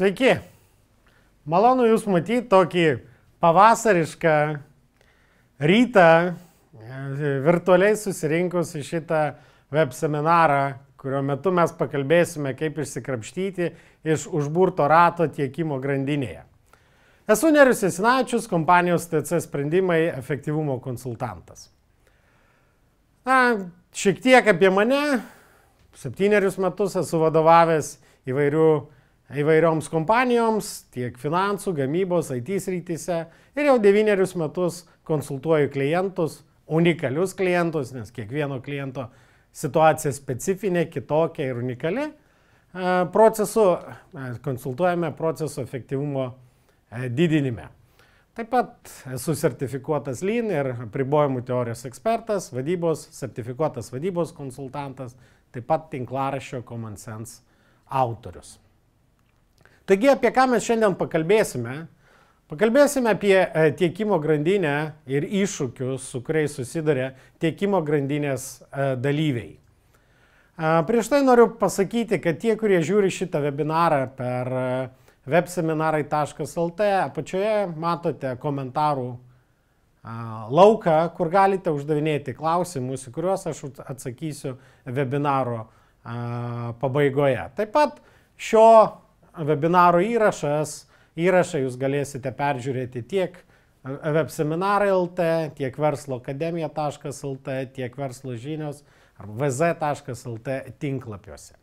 Sveiki! Malonu Jūs matyti tokį pavasarišką rytą e, virtualiai susirinkus į šitą web seminarą, kurio metu mes pakalbėsime, kaip išsikrapštyti iš užburto rato tiekimo grandinėje. Esu Nerius Esinačius, kompanijos TC sprendimai efektyvumo konsultantas. Na, šiek tiek apie mane. Septynerius metus esu vadovavęs įvairių įvairioms kompanijoms, tiek finansų, gamybos, IT srityse. Ir jau devynerius metus konsultuoju klientus, unikalius klientus, nes kiekvieno kliento situacija specifinė, kitokia ir unikali. E, procesu, e, konsultuojame proceso efektyvumo e, didinime. Taip pat esu sertifikuotas Lean ir pribojimų teorijos ekspertas, vadybos, sertifikuotas vadybos konsultantas, taip pat tinklaraščio Common Sense autorius. Taigi apie ką mes šiandien pakalbėsime? Pakalbėsime apie e, tiekimo grandinę ir iššūkius, su kuriais susiduria tiekimo grandinės e, dalyviai. E, prieš tai noriu pasakyti, kad tie, kurie žiūri šitą webinarą per webseminarai.lt, apačioje matote komentarų lauką, kur galite uždavinėti klausimus, į kuriuos aš atsakysiu webinaro pabaigoje. Taip pat šio webinarų įrašas. Įrašą jūs galėsite peržiūrėti tiek webseminarai LT, tiek verslo akademija.lt, tiek verslo žinios ar vz.lt tinklapiuose.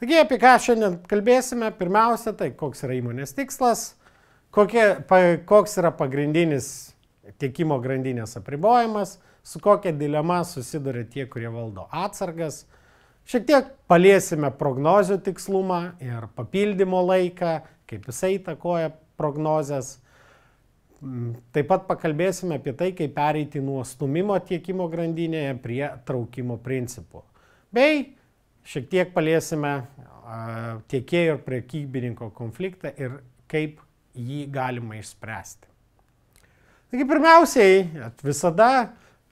Taigi, apie ką šiandien kalbėsime, pirmiausia, tai koks yra įmonės tikslas, kokie, pa, koks yra pagrindinis tiekimo grandinės apribojimas, su kokia dilema susiduria tie, kurie valdo atsargas, Šiek tiek paliesime prognozių tikslumą ir papildymo laiką, kaip jisai įtakoja prognozes. Mm, taip pat pakalbėsime apie tai, kaip pereiti nuo stumimo tiekimo grandinėje prie traukimo principų. Bei šiek tiek paliesime tiekėjo ir prekybininko konfliktą ir kaip jį galima išspręsti. Taigi pirmiausiai, visada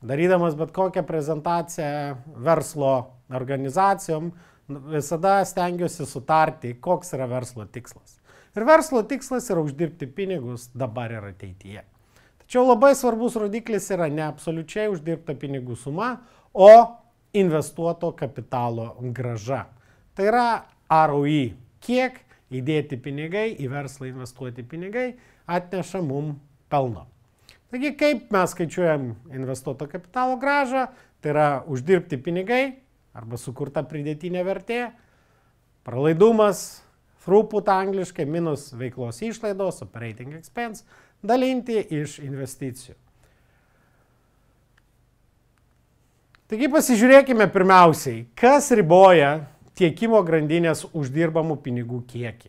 darydamas bet kokią prezentaciją verslo organizacijom, nu, visada stengiuosi sutarti, koks yra verslo tikslas. Ir verslo tikslas yra uždirbti pinigus dabar ir ateityje. Tačiau labai svarbus rodiklis yra ne absoliučiai uždirbta pinigų suma, o investuoto kapitalo graža. Tai yra ROI, kiek įdėti pinigai, į verslą investuoti pinigai atneša mum pelno. Taigi, kaip mes skaičiuojam investuoto kapitalo gražą, tai yra uždirbti pinigai arba sukurta pridėtinė vertė, pralaidumas, throughput angliškai, minus veiklos išlaidos, operating expense, dalinti iš investicijų. Taigi pasižiūrėkime pirmiausiai, kas riboja tiekimo grandinės uždirbamų pinigų kiekį.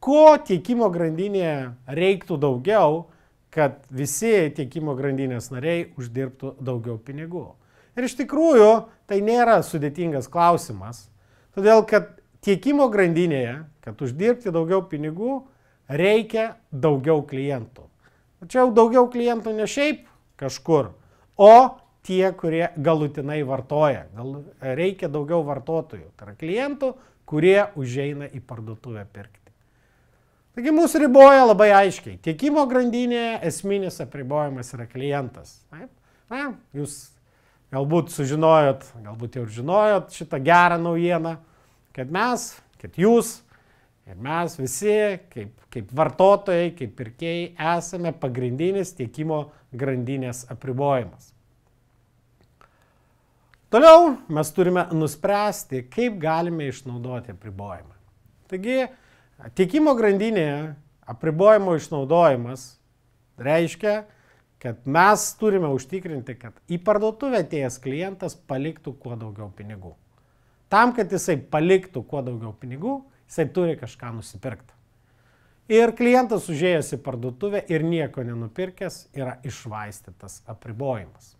Ko tiekimo grandinėje reiktų daugiau, kad visi tiekimo grandinės nariai uždirbtų daugiau pinigų. Ir iš tikrųjų tai nėra sudėtingas klausimas, todėl kad tiekimo grandinėje, kad uždirbti daugiau pinigų, reikia daugiau klientų. Tačiau daugiau klientų ne šiaip kažkur, o tie, kurie galutinai vartoja. Gal e, reikia daugiau vartotojų, tai yra klientų, kurie užeina į parduotuvę pirkti. Taigi mūsų riboja labai aiškiai. Tiekimo grandinėje esminis apribojimas yra klientas. Taip? Na, jūs galbūt sužinojot, galbūt jau ir žinojot šitą gerą naujieną, kad mes, kad jūs ir mes visi, kaip, kaip vartotojai, kaip pirkėjai, esame pagrindinis tiekimo grandinės apribojimas. Toliau mes turime nuspręsti, kaip galime išnaudoti apribojimą. Taigi, Tiekimo grandinėje apribojimo išnaudojimas reiškia, kad mes turime užtikrinti, kad į parduotuvę atėjęs klientas paliktų kuo daugiau pinigų. Tam, kad jisai paliktų kuo daugiau pinigų, jisai turi kažką nusipirkti. Ir klientas užėjęs į parduotuvę ir nieko nenupirkęs yra išvaistytas apribojimas.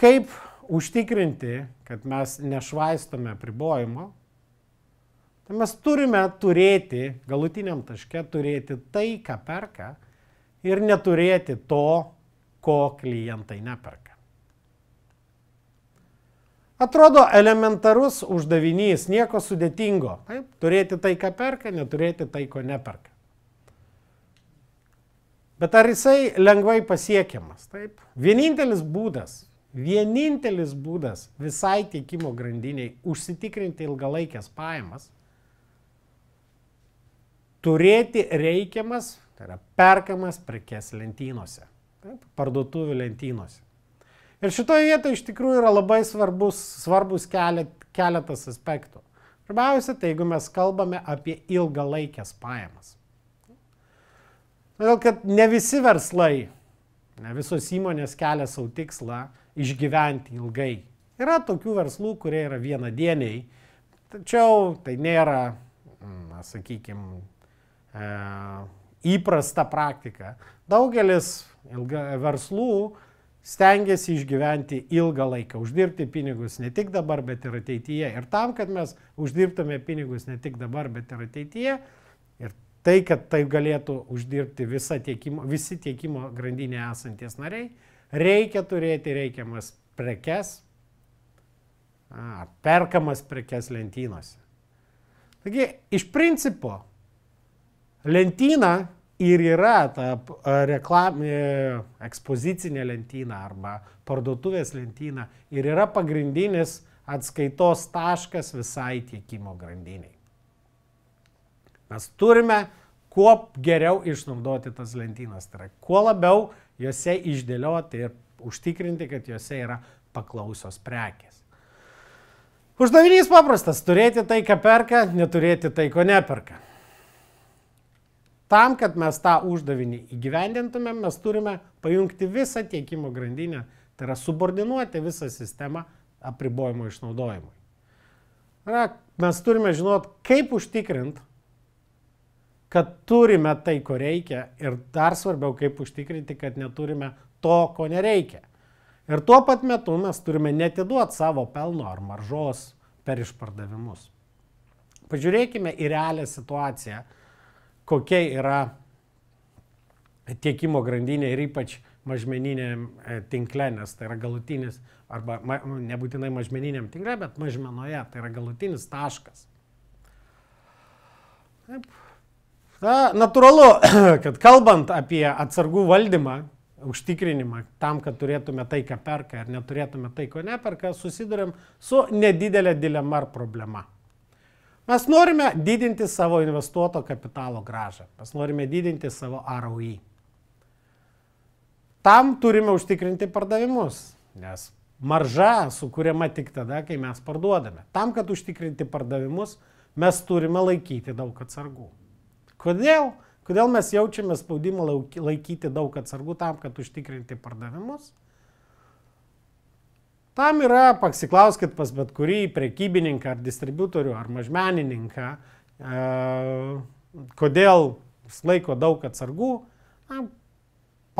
Kaip užtikrinti, kad mes nešvaistome pribojimo, tai mes turime turėti, galutiniam taške turėti tai, ką perka ir neturėti to, ko klientai neperka. Atrodo elementarus uždavinys, nieko sudėtingo. Taip? Turėti tai, ką perka, neturėti tai, ko neperka. Bet ar jisai lengvai pasiekiamas? Taip. Vienintelis būdas vienintelis būdas visai tiekimo grandiniai užsitikrinti ilgalaikės pajamas, turėti reikiamas, tai yra perkamas prekes lentynose, taip, parduotuvių lentynose. Ir šitoje vietoje iš tikrųjų yra labai svarbus, svarbus kelet, keletas aspektų. Pirmiausia, tai jeigu mes kalbame apie ilgalaikės pajamas. Todėl, kad ne visi verslai, ne visos įmonės kelia savo tikslą išgyventi ilgai. Yra tokių verslų, kurie yra vienadieniai, tačiau tai nėra, mm, sakykime, e, įprasta praktika. Daugelis ilga, verslų stengiasi išgyventi ilgą laiką, uždirbti pinigus ne tik dabar, bet ir ateityje. Ir tam, kad mes uždirbtume pinigus ne tik dabar, bet ir ateityje, ir tai, kad tai galėtų uždirbti tiekimo, visi tiekimo grandinė esanties nariai, reikia turėti reikiamas prekes, a, perkamas prekes lentynose. Taigi, iš principo, lentyna ir yra ta reklam, e, ekspozicinė lentyna arba parduotuvės lentyna ir yra pagrindinis atskaitos taškas visai tiekimo grandiniai. Mes turime kuo geriau išnaudoti tas lentynas, tai yra kuo labiau juose išdėlioti ir užtikrinti, kad juose yra paklausios prekės. Uždavinys paprastas - turėti tai, ką perka, neturėti tai, ko neperka. Tam, kad mes tą uždavinį įgyvendintumėm, mes turime pajungti visą tiekimo grandinę, tai yra subordinuoti visą sistemą apribojimo išnaudojimui. Na, mes turime žinot, kaip užtikrinti kad turime tai, ko reikia ir dar svarbiau, kaip užtikrinti, kad neturime to, ko nereikia. Ir tuo pat metu mes turime netiduoti savo pelno ar maržos per išpardavimus. Pažiūrėkime į realią situaciją, kokia yra tiekimo grandinė ir ypač mažmeniniam e, tinkle, nes tai yra galutinis, arba ma, nu, nebūtinai mažmeniniam tinkle, bet mažmenoje, tai yra galutinis taškas. Taip. Na, natūralu, kad kalbant apie atsargų valdymą, užtikrinimą, tam, kad turėtume tai, ką perka ir neturėtume tai, ko neperka, susidurėm su nedidelė dilema ar problema. Mes norime didinti savo investuoto kapitalo gražą, mes norime didinti savo ROI. Tam turime užtikrinti pardavimus, nes marža sukūriama tik tada, kai mes parduodame. Tam, kad užtikrinti pardavimus, mes turime laikyti daug atsargų. Kodėl? Kodėl mes jaučiame spaudimą laikyti daug atsargų tam, kad užtikrinti pardavimus? Tam yra, paksiklauskit pas bet kurį prekybininką ar distributorių ar mažmenininką, e, kodėl jis laiko daug atsargų. Na,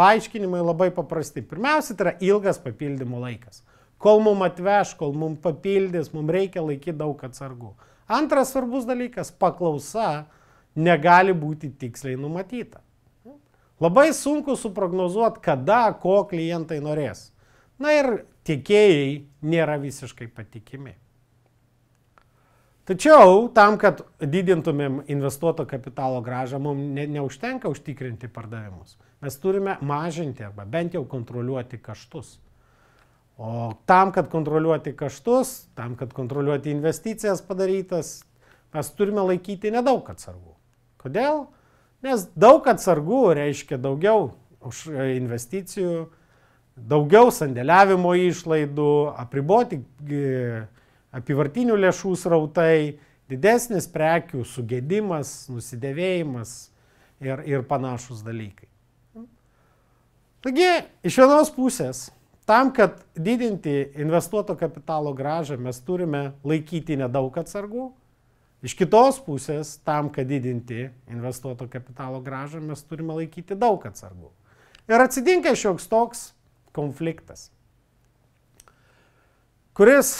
paaiškinimai labai paprasti. Pirmiausia, tai yra ilgas papildymų laikas. Kol mum atveš, kol mum papildys, mum reikia laikyti daug atsargų. Antras svarbus dalykas - paklausa negali būti tiksliai numatyta. Labai sunku suprognozuoti, kada, ko klientai norės. Na ir tiekėjai nėra visiškai patikimi. Tačiau tam, kad didintumėm investuoto kapitalo gražą, mums ne, neužtenka užtikrinti pardavimus. Mes turime mažinti arba bent jau kontroliuoti kaštus. O tam, kad kontroliuoti kaštus, tam, kad kontroliuoti investicijas padarytas, mes turime laikyti nedaug atsargų. Kodėl? Nes daug atsargų reiškia daugiau už e, investicijų, daugiau sandėliavimo išlaidų, apriboti e, apivartinių lėšų srautai, didesnis prekių sugėdimas, nusidėvėjimas ir, ir panašus dalykai. Taigi, iš vienos pusės, tam, kad didinti investuoto kapitalo gražą, mes turime laikyti nedaug atsargų, Iš kitos pusės, tam, kad didinti investuoto kapitalo gražą, mes turime laikyti daug atsargų. Ir atsidinka šioks toks konfliktas, kuris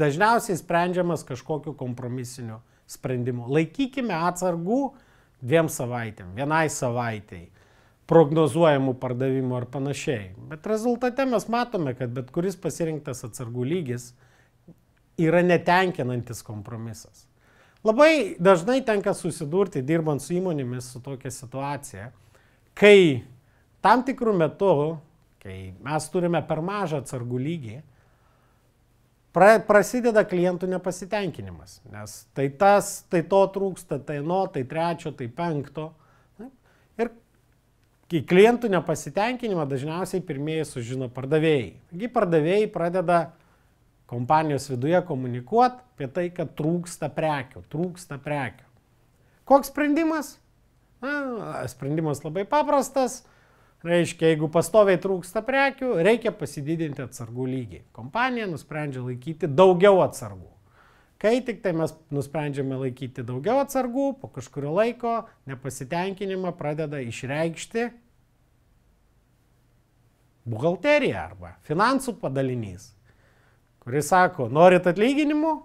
dažniausiai sprendžiamas kažkokiu kompromisiniu sprendimu. Laikykime atsargų dviem savaitėm, vienai savaitėjai prognozuojamų pardavimų ar panašiai. Bet rezultate mes matome, kad bet kuris pasirinktas atsargų lygis yra netenkinantis kompromisas. Labai dažnai tenka susidurti, dirbant su įmonėmis, su tokia situacija, kai tam tikrų metų, kai mes turime per mažą atsargų lygį, pra, prasideda klientų nepasitenkinimas. Nes tai tas, tai to trūksta, tai nuo, tai trečio, tai penkto. Ir į klientų nepasitenkinimą dažniausiai pirmieji sužino pardavėjai. Taigi pardavėjai pradeda kompanijos viduje komunikuoti apie tai, kad trūksta prekių, trūksta prekių. Koks sprendimas? Na, sprendimas labai paprastas. Reiškia, jeigu pastoviai trūksta prekių, reikia pasididinti atsargų lygį. Kompanija nusprendžia laikyti daugiau atsargų. Kai tik tai mes nusprendžiame laikyti daugiau atsargų, po kažkurio laiko nepasitenkinimą pradeda išreikšti buhalterija arba finansų padalinys kuris sako, norit atlyginimų,